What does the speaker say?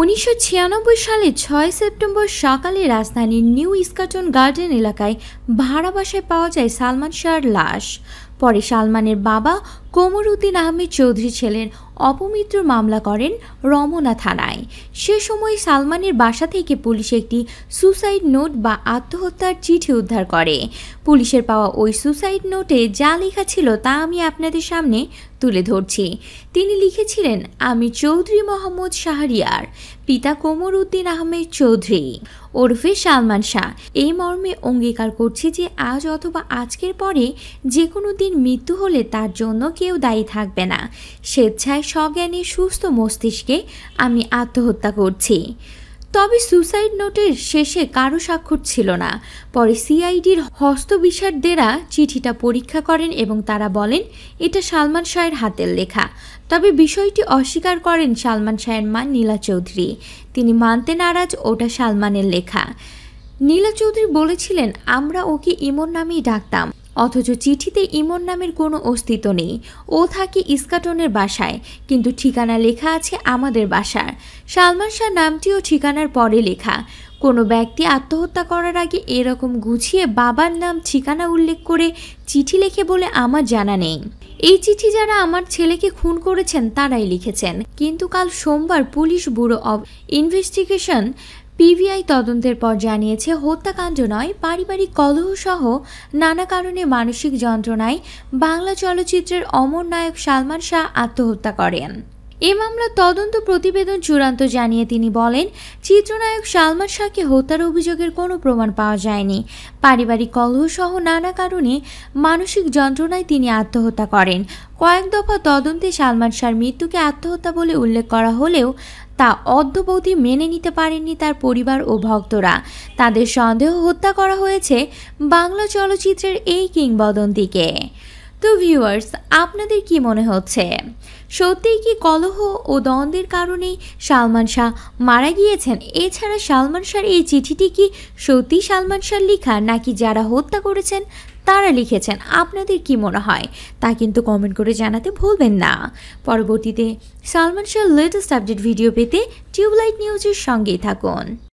উনিশশো সালে ছয় সেপ্টেম্বর সকালে রাজধানীর নিউ ইস্কাটন গার্ডেন এলাকায় ভাড়া বাসায় পাওয়া যায় সালমান শাহর লাশ পরে সালমানের বাবা কোমরউদ্দিন আহমেদ চৌধুরী ছেলের অপমিত্র মামলা করেন রমনা থানায় সে সময় সালমানের বাসা থেকে পুলিশ একটি সুসাইড নোট বা আত্মহত্যার চিঠি উদ্ধার করে পুলিশের পাওয়া ওই সুসাইড নোটে যা লেখা ছিল তা আমি আপনাদের সামনে তুলে ধরছি তিনি লিখেছিলেন আমি চৌধুরী মোহাম্মদ শাহরিয়ার পিতা কোমর উদ্দিন আহমেদ চৌধুরী ওরফে সালমান শাহ এই মর্মে অঙ্গীকার করছি যে আজ অথবা আজকের পরে যে কোনো দিন মৃত্যু হলে তার জন্য কেউ দায়ী থাকবে না স্বেচ্ছায় স্বজ্ঞানী সুস্থ মস্তিষ্কে আমি আত্মহত্যা করছি তবে সুসাইড নোটের শেষে কারো স্বাক্ষর ছিল না পরে সিআইডির হস্তবিষারদেরা চিঠিটা পরীক্ষা করেন এবং তারা বলেন এটা সালমান শাহের হাতের লেখা তবে বিষয়টি অস্বীকার করেন সালমান শাহের মা নীলা চৌধুরী তিনি মানতে নারাজ ওটা সালমানের লেখা নীলা চৌধুরী বলেছিলেন আমরা ওকে ইমন নামেই ডাকতাম অথচ চিঠিতে ইমন নামের কোনো অস্তিত্ব নেই ও থাকে ইস্কাটনের বাসায় কিন্তু ঠিকানা লেখা আছে আমাদের বাসার সালমান শাহ নামটিও ঠিকানার পরে লেখা কোনো ব্যক্তি আত্মহত্যা করার আগে এরকম গুছিয়ে বাবার নাম ঠিকানা উল্লেখ করে চিঠি লেখে বলে আমার জানা নেই এই চিঠি যারা আমার ছেলেকে খুন করেছেন তারাই লিখেছেন কিন্তু কাল সোমবার police bureau of investigation PBI তদন্তের পর জানিয়েছে হত্যাকাণ্ড নয় পারিবারিক কলহসহ নানা কারণে মানসিক যন্ত্রণায় বাংলা চলচ্চিত্রের অমর নায়ক সালমান শাহ আত্মহত্যা করেন এ মামলার তদন্ত প্রতিবেদন চূড়ান্ত জানিয়ে তিনি বলেন চিত্রনায়ক সালমান শাহকে হত্যার অভিযোগের কোনো প্রমাণ পাওয়া যায়নি পারিবারিক কলহসহ নানা কারণে মানসিক যন্ত্রণায় তিনি আত্মহত্যা করেন কয়েক দফা তদন্তে সালমান শাহর মৃত্যুকে আত্মহত্যা বলে উল্লেখ করা হলেও তা অদ্যবধি মেনে নিতে পারেননি তার পরিবার ও ভক্তরা তাদের সন্দেহ হত্যা করা হয়েছে বাংলা চলচ্চিত্রের এই কিংবদন্তিকে তো ভিউয়ার্স আপনাদের কি মনে হচ্ছে সত্যিই কি কলহ ও দ্বন্দ্বের কারণেই সালমান শাহ মারা গিয়েছেন এছাড়া সালমান শাহর এই চিঠিটি কি সত্যি সালমান শাহ লেখা নাকি যারা হত্যা করেছেন তারা লিখেছেন আপনাদের কি মনে হয় তা কিন্তু কমেন্ট করে জানাতে ভুলবেন না পরবর্তীতে সালমান শাহর লেটেস্ট আপডেট ভিডিও পেতে টিউবলাইট নিউজের সঙ্গেই থাকুন